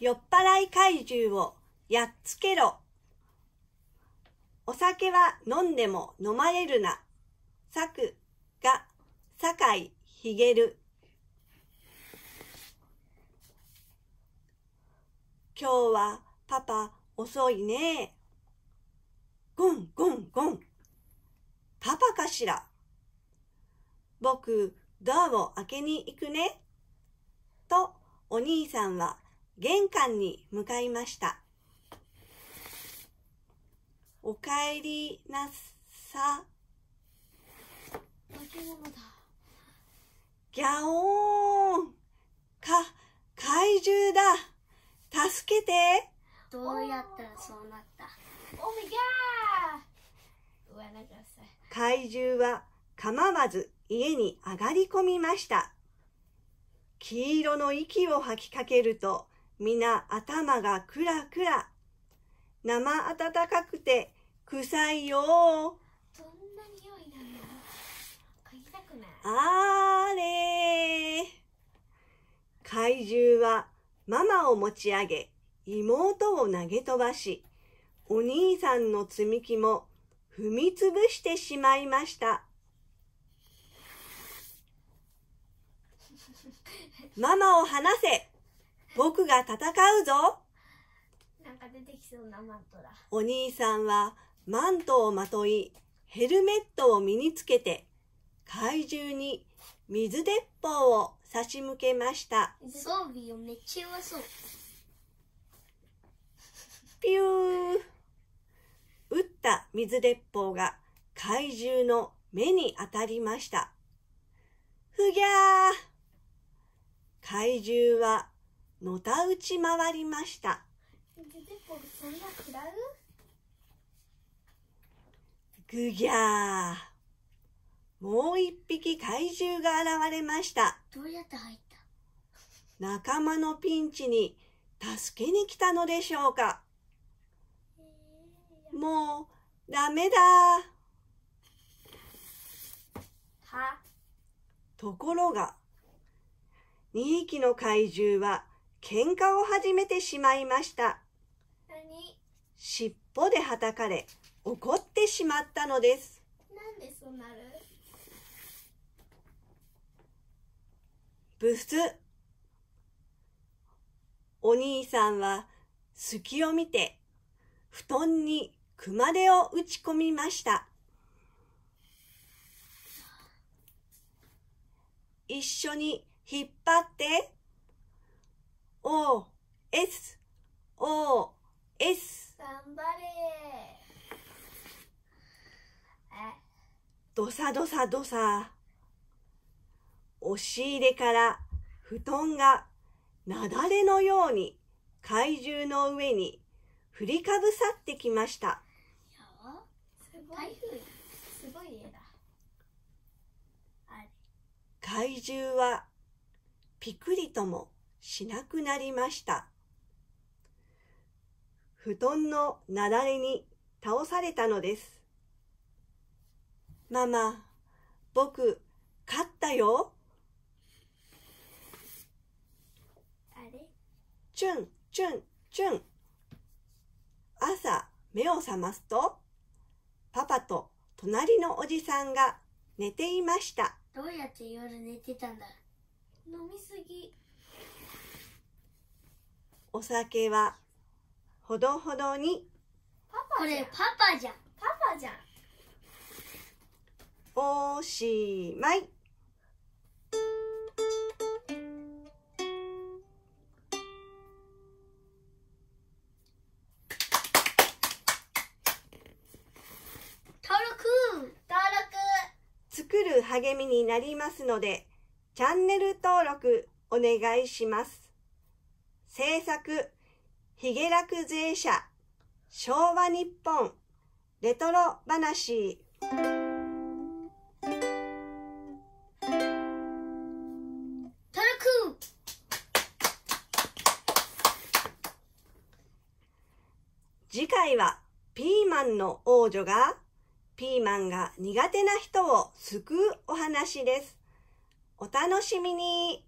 酔っ払い怪獣をやっつけろ。お酒は飲んでも飲まれるな。作が酒井る。今日はパパ遅いね。ゴンゴンゴン。パパかしら。僕、ドアを開けに行くね。と、お兄さんは玄関に向かいました。おかえりなさ。ギャオーンか、怪獣だ助けてどうやったらそうなったオメガー怪獣は構わず家に上がり込みました。黄色の息を吐きかけると皆頭がくらくら。生暖かくて臭いよ。どんな匂いなんだ嗅ぎたくない。あれ怪獣はママを持ち上げ、妹を投げ飛ばし、お兄さんの積み木も踏みつぶしてしまいました。ママを離せ僕が戦うぞなんか出てきそうなマントだ。お兄さんはマントをまとい、ヘルメットを身につけて、怪獣に水鉄砲を差し向けました。装備をめっちゃ弱そう。ピュー撃った水鉄砲が怪獣の目に当たりました。ふぎゃー怪獣はのたうち回りました。ぐぎゃー。もう一匹怪獣が現れました。どうやって入った仲間のピンチに助けに来たのでしょうか。もう、ダメだところが、2匹の怪獣は喧嘩を始めてしまいました。尻尾で叩かれ、怒ってしまったのです。なんでそうなるブス。お兄さんは隙を見て、布団に熊手を打ち込みました。一緒に引っ張って。O S O S 頑張れどさどさどさ押し入れから布団が雪崩のように怪獣の上に振りかぶさってきましたすごい怪獣はぴくりともしなくなりました。布団のなだれに倒されたのです。ママ、僕、勝ったよ。あれチュン、チュン、チュン。朝、目を覚ますと、パパと隣のおじさんが寝ていました。どうやって夜寝てたんだ飲みすぎ。お酒はほどほどにパパじゃんパパじゃんパパじゃんおしまい作る励みになりますので、チャンネル登録お願いします。制作、ヒゲ楽税者、昭和日本、レトロ話。トク次回は、ピーマンの王女が、ピーマンが苦手な人を救うお話です。お楽しみに。